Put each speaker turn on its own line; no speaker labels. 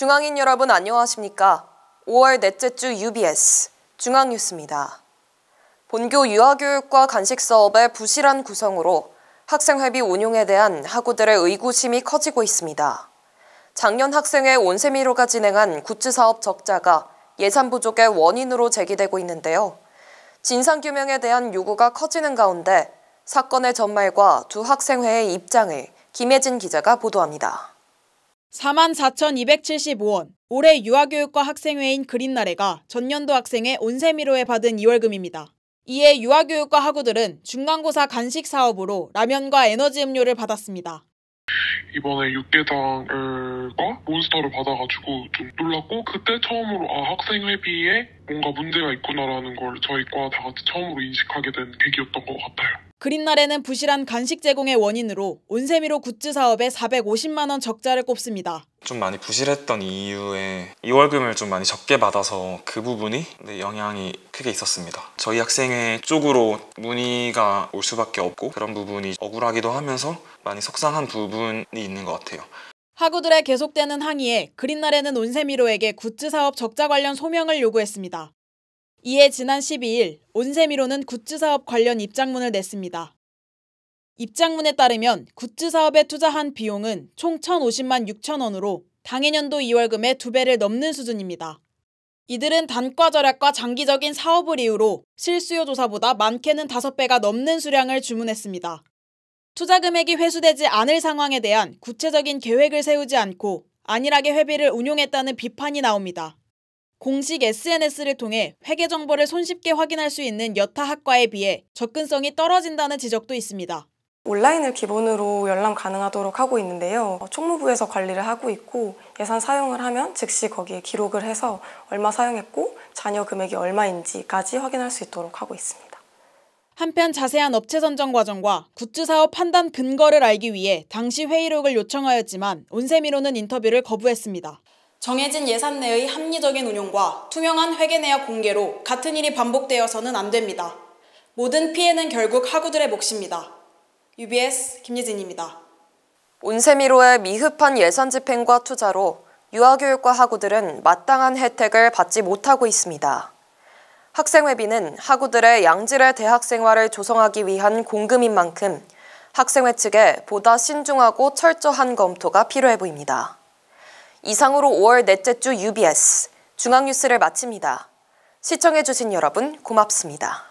중앙인 여러분 안녕하십니까? 5월 넷째 주 UBS 중앙뉴스입니다. 본교 유아교육과 간식사업의 부실한 구성으로 학생회비 운용에 대한 학우들의 의구심이 커지고 있습니다. 작년 학생회 온세미로가 진행한 구치사업 적자가 예산 부족의 원인으로 제기되고 있는데요. 진상규명에 대한 요구가 커지는 가운데 사건의 전말과 두 학생회의 입장을 김혜진 기자가 보도합니다.
44,275원. 올해 유아교육과 학생회인 그린나래가 전년도 학생의 온세미로에 받은 2월금입니다. 이에 유아교육과 학우들은 중간고사 간식 사업으로 라면과 에너지 음료를 받았습니다.
이번에 육개당과 몬스터를 받아가지고 좀 놀랐고 그때 처음으로 아 학생회비에 뭔가 문제가 있구나라는 걸 저희 과다 같이 처음으로 인식하게 된 계기였던 것 같아요.
그린날에는 부실한 간식 제공의 원인으로 온세미로 굿즈 사업에 450만 원 적자를 꼽습니다.
좀 많이 부실했던 이유에 이월금을좀 많이 적게 받아서 그 부분이 네, 영향이 크게 있었습니다. 저희 학생회 쪽으로 문의가 올 수밖에 없고 그런 부분이 억울하기도 하면서 많이 속상한 부분이 있는 것 같아요.
학우들의 계속되는 항의에 그린날에는 온세미로에게 굿즈 사업 적자 관련 소명을 요구했습니다. 이에 지난 12일 온세미로는 굿즈 사업 관련 입장문을 냈습니다. 입장문에 따르면 굿즈 사업에 투자한 비용은 총 1,050만 6천 원으로 당해년도 2월금의 2 배를 넘는 수준입니다. 이들은 단과 절약과 장기적인 사업을 이유로 실수요 조사보다 많게는 5배가 넘는 수량을 주문했습니다. 투자 금액이 회수되지 않을 상황에 대한 구체적인 계획을 세우지 않고 안일하게 회비를 운용했다는 비판이 나옵니다. 공식 SNS를 통해 회계 정보를 손쉽게 확인할 수 있는 여타 학과에 비해 접근성이 떨어진다는 지적도 있습니다.
온라인을 기본으로 열람 가능하도록 하고 있는데요. 총무부에서 관리를 하고 있고 예산
사용을 하면 즉시 거기에 기록을 해서 얼마 사용했고 잔여 금액이 얼마인지까지 확인할 수 있도록 하고 있습니다. 한편 자세한 업체 선정 과정과 굿즈 사업 판단 근거를 알기 위해 당시 회의록을 요청하였지만 온세미로는 인터뷰를 거부했습니다. 정해진 예산 내의 합리적인 운용과 투명한 회계 내역 공개로 같은 일이 반복되어서는 안 됩니다. 모든 피해는 결국 하구들의 몫입니다.
UBS 김예진입니다. 온세미로의 미흡한 예산 집행과 투자로 유아교육과 학우들은 마땅한 혜택을 받지 못하고 있습니다. 학생회비는 학우들의 양질의 대학 생활을 조성하기 위한 공금인 만큼 학생회 측에 보다 신중하고 철저한 검토가 필요해 보입니다. 이상으로 5월 넷째 주 UBS 중앙뉴스를 마칩니다. 시청해주신
여러분 고맙습니다.